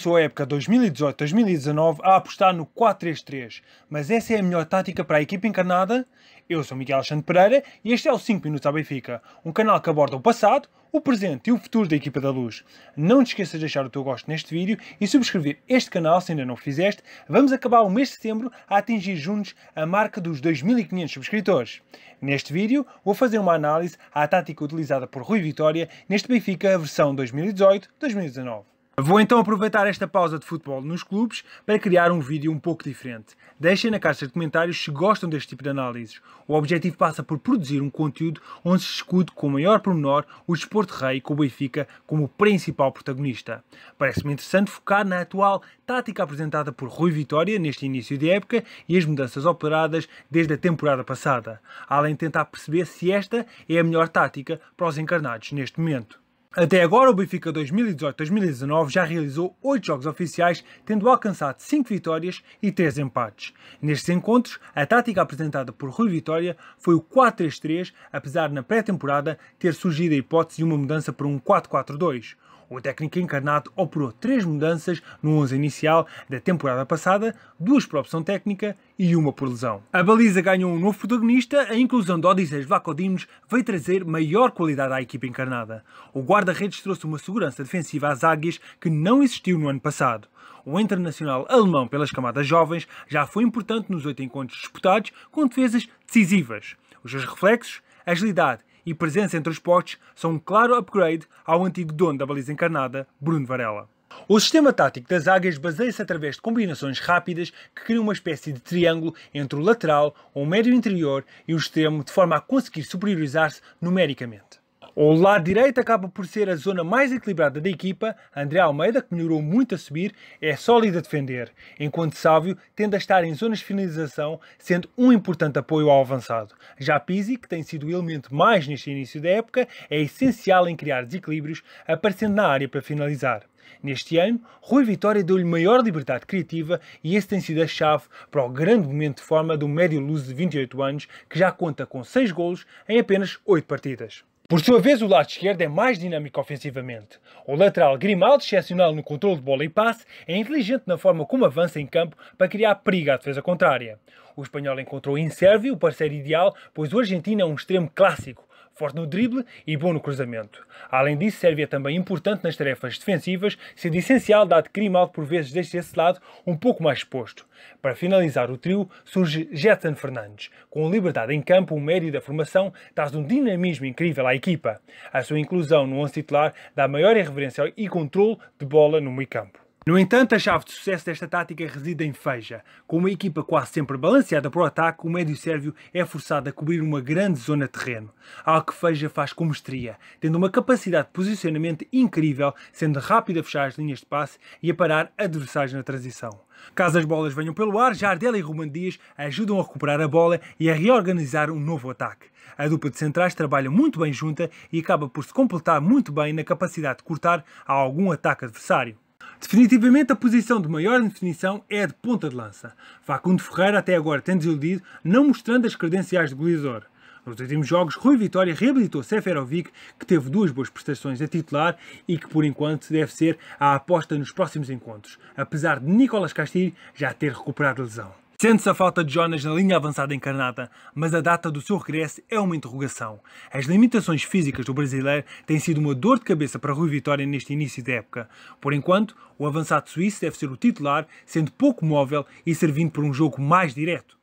começou a época 2018-2019 a apostar no 4-3-3, mas essa é a melhor tática para a equipa encarnada? Eu sou Miguel Alexandre Pereira e este é o 5 Minutos à Benfica, um canal que aborda o passado, o presente e o futuro da equipa da Luz. Não te esqueças de deixar o teu gosto neste vídeo e subscrever este canal se ainda não o fizeste. Vamos acabar o mês de setembro a atingir juntos a marca dos 2.500 subscritores. Neste vídeo vou fazer uma análise à tática utilizada por Rui Vitória neste Benfica versão 2018-2019. Vou então aproveitar esta pausa de futebol nos clubes para criar um vídeo um pouco diferente. Deixem na caixa de comentários se gostam deste tipo de análises. O objetivo passa por produzir um conteúdo onde se discute com maior pormenor o desporto rei com o Benfica como principal protagonista. Parece-me interessante focar na atual tática apresentada por Rui Vitória neste início de época e as mudanças operadas desde a temporada passada, além de tentar perceber se esta é a melhor tática para os encarnados neste momento. Até agora, o Benfica 2018-2019 já realizou 8 jogos oficiais, tendo alcançado 5 vitórias e 3 empates. Nestes encontros, a tática apresentada por Rui Vitória foi o 4-3-3, apesar na pré-temporada ter surgido a hipótese de uma mudança para um 4-4-2. O técnico encarnado operou três mudanças no 11 inicial da temporada passada, duas por opção técnica e uma por lesão. A baliza ganhou um novo protagonista, a inclusão de Odisseus Vlacodinos veio trazer maior qualidade à equipa encarnada. O guarda-redes trouxe uma segurança defensiva às águias que não existiu no ano passado. O internacional alemão pelas camadas jovens já foi importante nos oito encontros disputados com defesas decisivas. Os seus reflexos, agilidade e presença entre os postes são um claro upgrade ao antigo dono da baliza encarnada, Bruno Varela. O sistema tático das águias baseia-se através de combinações rápidas que criam uma espécie de triângulo entre o lateral, o médio interior e o extremo, de forma a conseguir superiorizar-se numericamente. O lado direito acaba por ser a zona mais equilibrada da equipa. André Almeida, que melhorou muito a subir, é sólido a defender, enquanto Sávio tende a estar em zonas de finalização, sendo um importante apoio ao avançado. Já Pizzi, que tem sido o elemento mais neste início da época, é essencial em criar desequilíbrios, aparecendo na área para finalizar. Neste ano, Rui Vitória deu-lhe maior liberdade criativa e esse tem sido a chave para o grande momento de forma do médio luso de 28 anos, que já conta com 6 golos em apenas 8 partidas. Por sua vez, o lado esquerdo é mais dinâmico ofensivamente. O lateral Grimaldo, excepcional no controle de bola e passe, é inteligente na forma como avança em campo para criar perigo à defesa contrária. O espanhol encontrou em Sérvio o parceiro ideal, pois o argentino é um extremo clássico, forte no drible e bom no cruzamento. Além disso, Sérvia é também importante nas tarefas defensivas, sendo essencial dado que Grimaldo por vezes deixa esse lado um pouco mais exposto. Para finalizar o trio, surge Jetson Fernandes. Com liberdade em campo, o médio da formação traz um dinamismo incrível à equipa. A sua inclusão no 11 titular dá maior irreverência e controle de bola no meio campo. No entanto, a chave de sucesso desta tática reside em Feija. Com uma equipa quase sempre balanceada para o ataque, o médio sérvio é forçado a cobrir uma grande zona de terreno, algo que Feija faz com mestria, tendo uma capacidade de posicionamento incrível, sendo rápido a fechar as linhas de passe e a parar adversários na transição. Caso as bolas venham pelo ar, Jardel e Ruman Dias ajudam a recuperar a bola e a reorganizar um novo ataque. A dupla de centrais trabalha muito bem junta e acaba por se completar muito bem na capacidade de cortar a algum ataque adversário. Definitivamente a posição de maior definição é a de ponta de lança. Facundo Ferreira até agora tem desiludido, não mostrando as credenciais de goleador. Nos últimos jogos, Rui Vitória reabilitou Seferovic, que teve duas boas prestações a titular e que por enquanto deve ser a aposta nos próximos encontros, apesar de Nicolas Castilho já ter recuperado a lesão. Sente-se a falta de Jonas na linha avançada encarnada, mas a data do seu regresso é uma interrogação. As limitações físicas do brasileiro têm sido uma dor de cabeça para Rui Vitória neste início da época. Por enquanto, o avançado suíço deve ser o titular, sendo pouco móvel e servindo por um jogo mais direto.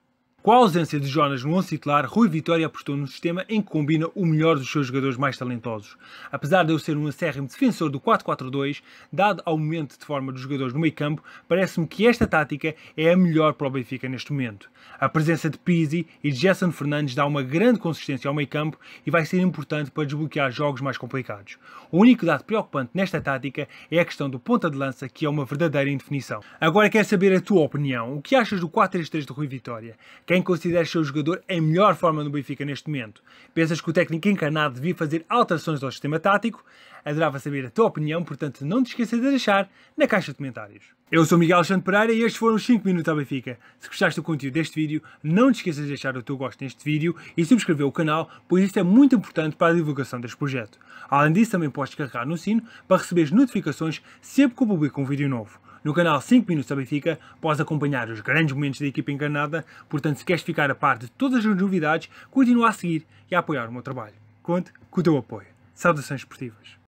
Com a ausência de Jonas no 11 titular, Rui Vitória apostou num sistema em que combina o melhor dos seus jogadores mais talentosos. Apesar de eu ser um acérrimo defensor do 4-4-2, dado ao momento de forma dos jogadores no meio campo, parece-me que esta tática é a melhor para o Benfica neste momento. A presença de Pizzi e de Jason Fernandes dá uma grande consistência ao meio campo e vai ser importante para desbloquear jogos mais complicados. O único dado preocupante nesta tática é a questão do ponta de lança, que é uma verdadeira indefinição. Agora quero saber a tua opinião. O que achas do 4-3-3 de Rui Vitória? Quem quem consideras o jogador em melhor forma no Benfica neste momento? Pensas que o técnico encarnado devia fazer alterações ao sistema tático? Adorava saber a tua opinião, portanto não te esqueças de deixar na caixa de comentários. Eu sou Miguel Alexandre Pereira e estes foram os 5 minutos ao Benfica. Se gostaste do conteúdo deste vídeo, não te esqueças de deixar o teu gosto neste vídeo e subscrever o canal, pois isto é muito importante para a divulgação deste projeto. Além disso, também podes carregar no sino para receber notificações sempre que eu publico um vídeo novo. No canal 5 Minutos da Benfica podes acompanhar os grandes momentos da equipa encarnada, portanto se queres ficar a par de todas as novidades, continua a seguir e a apoiar o meu trabalho. Conte com o teu apoio. Saudações esportivas.